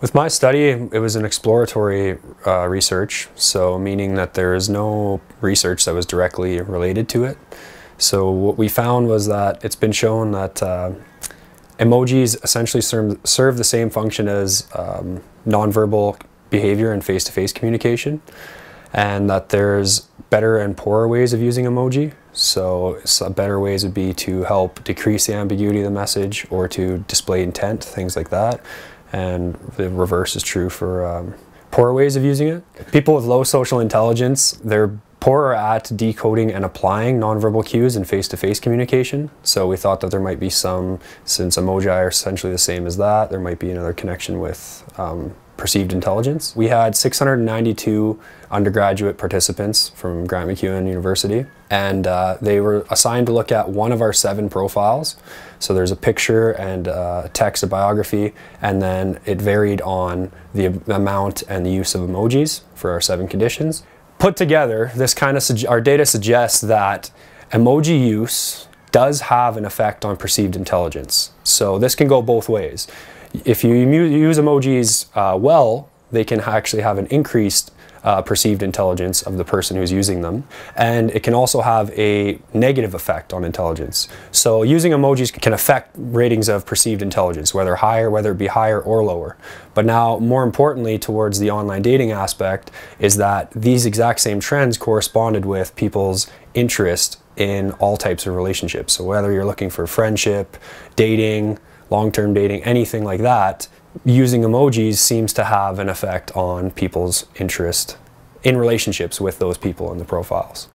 With my study, it was an exploratory uh, research, so meaning that there is no research that was directly related to it. So what we found was that it's been shown that uh, emojis essentially serve, serve, the same function as um, nonverbal behavior in face-to-face -face communication, and that there's better and poorer ways of using emoji. So, so better ways would be to help decrease the ambiguity of the message or to display intent, things like that and the reverse is true for um, ways of using it. People with low social intelligence, they're poorer at decoding and applying nonverbal cues in face-to-face -face communication. So we thought that there might be some, since emoji are essentially the same as that, there might be another connection with um, perceived intelligence. We had 692 undergraduate participants from Grant McEwen University, and uh, they were assigned to look at one of our seven profiles. So there's a picture and uh, text, a biography, and then it varied on the amount and the use of emojis for our seven conditions. Put together, this kind of our data suggests that emoji use does have an effect on perceived intelligence. So this can go both ways if you use emojis uh, well, they can actually have an increased uh, perceived intelligence of the person who's using them. And it can also have a negative effect on intelligence. So using emojis can affect ratings of perceived intelligence, whether higher, whether it be higher or lower. But now, more importantly, towards the online dating aspect, is that these exact same trends corresponded with people's interest in all types of relationships. So whether you're looking for friendship, dating, long-term dating, anything like that, using emojis seems to have an effect on people's interest in relationships with those people in the profiles.